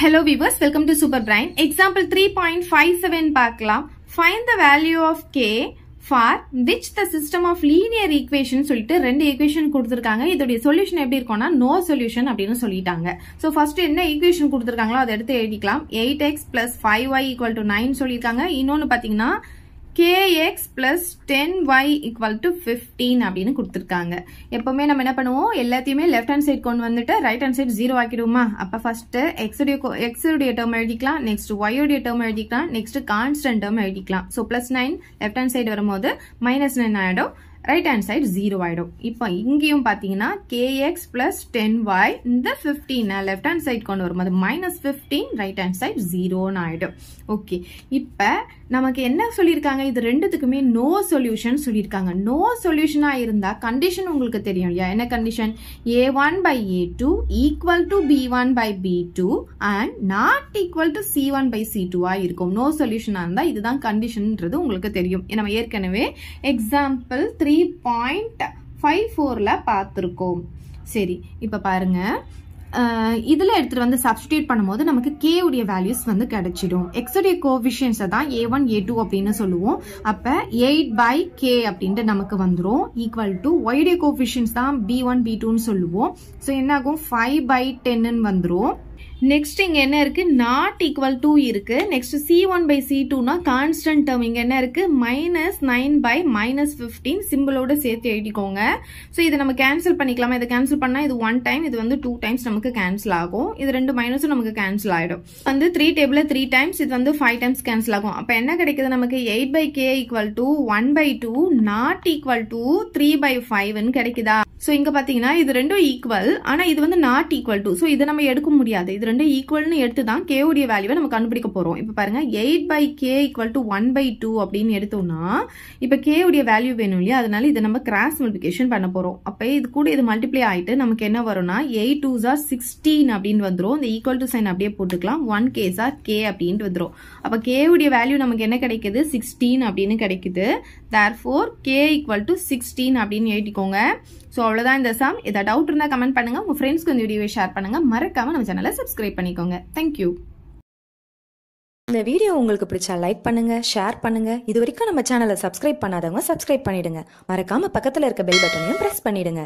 hello viewers welcome to super brain example three point five seven பார்க்கலாம் find the value of K for which the system of linear equation சொல்லிட்டு ரெண்டு equation கொடுத்துருக்காங்க இதோடைய solution எப்படி இருக்கும்னா no solution அப்படின்னு சொல்லிட்டாங்க ஸோ ஃபர்ஸ்ட் என்ன ஈக்குவேஷன் கொடுத்துருக்காங்களோ அதை எடுத்து எழுதிக்கலாம் eight X plus five Y equal to nine சொல்லியிருக்காங்க இன்னொன்று பார்த்தீங்கன்னா kx plus 10y equal to 15 அப்படின்னு கொடுத்துருக்காங்க எப்பவுமே நம்ம என்ன பண்ணுவோம் எல்லாத்தையுமே லெஃப்ட் ஹேண்ட் சைட் கொண்டு வந்துட்டு ரைட் ஹேண்ட் சைட் ஜீரோ ஆக்கிடுவோமா அப்போ ஃபர்ஸ்ட் எக்ஸுடைய எக்ஸுடைய டேர்ம் எழுதிக்கலாம் நெக்ஸ்ட் ஒயோடைய டேர்ம் எழுதிக்கலாம் நெக்ஸ்ட் கான்ஸ்டன்ட் டேர்ம் எழுதிக்கலாம் so plus nine left hand side வரும்போது மைனஸ் நைன் ஆகிடும் ரைட் ஹேண்ட் side 0 ஆகிடும் இப்போ இங்கேயும் பார்த்தீங்கன்னா கேஎக்ஸ் plus டென் இந்த இந்த நான் லெஃப்ட் ஹேண்ட் side கொண்டு வரும் அது minus fifteen right hand side ஜீரோன்னு ஆகிடும் ஓகே இப்போ நமக்கு என்ன சொல்லியிருக்காங்க இது ரெண்டுத்துக்குமே நோ சொல்யூஷன் சொல்லியிருக்காங்க நோ சொல்யூஷனாக இருந்தால் கண்டிஷன் உங்களுக்கு தெரியும் இல்லையா என்ன condition A one by A two equal by B one by B two and not equal to C one by C டூவாக இருக்கும் நோ சொல்யூஷனாக இருந்தால் இதுதான் கண்டிஷன்ன்றது உங்களுக்கு தெரியும் நம்ம ஏற்கனவே example three three point five ஃபோரில் பார்த்துருக்கோம் சரி இப்போ பாருங்கள் இதில் எடுத்துகிட்டு வந்து சப்ஸ்டியூட் பண்ணும்போது நமக்கு கே உடைய வேல்யூஸ் வந்து கிடைச்சிடும் எக்ஸுடைய கோவிஷியன்ஸை தான் ஏ ஒன் ஏ டூ அப்படின்னு சொல்லுவோம் அப்போ எயிட் பை கே அப்படின்ட்டு நமக்கு வந்துடும் ஈக்குவல் டு ஒய்டைய கோவிஷியன்ஸ் தான் பி ஒன் பி டூன்னு சொல்லுவோம் ஸோ என்னாகும் ஃபைவ் பை டென்னு வந்துடும் நெக்ஸ்ட் இங்க என்ன இருக்கு நாட் ஈக்குவல் டூ இருக்கு next C one by C டூனா கான்ஸ்டன்ட் டேர்ம் இங்க என்ன இருக்கு minus nine by minus fifteen சிம்பிளோட சேர்த்து எழுதிக்கோங்க ஸோ இதை நம்ம கேன்சல் பண்ணிக்கலாமா இதை கேன்சல் பண்ணா இது ஒன் டைம் இது வந்து டூ டைம்ஸ் நமக்கு கேன்சல் ஆகும் இது ரெண்டு மைனஸும் நமக்கு கேன்சல் ஆயிடும் வந்து த்ரீ டேபிள் த்ரீ டைம்ஸ் இது வந்து ஃபைவ் டைம்ஸ் கேன்சல் ஆகும் அப்ப என்ன கிடைக்குது நமக்கு eight by K equal to one by two not equal to three by ஃபைவ்னு கிடைக்குதா ஸோ இங்கே பார்த்தீங்கன்னா இது ரெண்டும் ஈக்குவல் ஆனால் இது வந்து நாட் ஈக்குவல் டு ஸோ இதை நம்ம எடுக்க முடியாது இது ரெண்டும் ஈக்குவல்னு எடுத்து தான் உடைய வேல்யூவை நம்ம கண்டுபிடிக்க போகிறோம் இப்போ பாருங்கள் eight by K equal to one by two அப்படின்னு எடுத்தோம்னா இப்போ உடைய வேல்யூ வேணும் இல்லையா அதனால இதை நம்ம கிராஸ் மல்டிபிகேஷன் பண்ண போகிறோம் அப்போ இது கூட இது மல்டிப்ளை ஆகிட்டு நமக்கு என்ன வரும்னா எயிட் டூ ஜார் சிக்ஸ்டீன் அப்படின்னு வந்துடும் இந்த ஈக்குவல் டு சைன் அப்படியே போட்டுக்கலாம் ஒன் கே ஜார் கே அப்படின்ட்டு வந்துடும் அப்போ உடைய வேல்யூ நமக்கு என்ன கிடைக்குது சிக்ஸ்டீன் அப்படின்னு கிடைக்குது there four K equal to sixteen அப்படின்னு எழுதிக்கோங்க ஸோ அவ்வளோதான் இந்த சாம் இதை டவுட் இருந்தால் கமெண்ட் பண்ணுங்கள் உங்கள் ஃப்ரெண்ட்ஸ்க்கு இந்த வீடியோவை ஷேர் பண்ணுங்கள் மறக்காமல் நம்ம சேனலை சப்ஸ்கிரைப் பண்ணிக்கோங்க தேங்க்யூ இந்த வீடியோ உங்களுக்கு பிடிச்சா லைக் பண்ணுங்க ஷேர் பண்ணுங்க இது வரைக்கும் நம்ம சேனலை சப்ஸ்கிரைப் பண்ணாதவங்க சப்ஸ்கிரைப் பண்ணிடுங்க மறக்காம பக்கத்தில் இருக்க பெல் பட்டனையும் ப்ரெஸ் பண்ணிடுங்க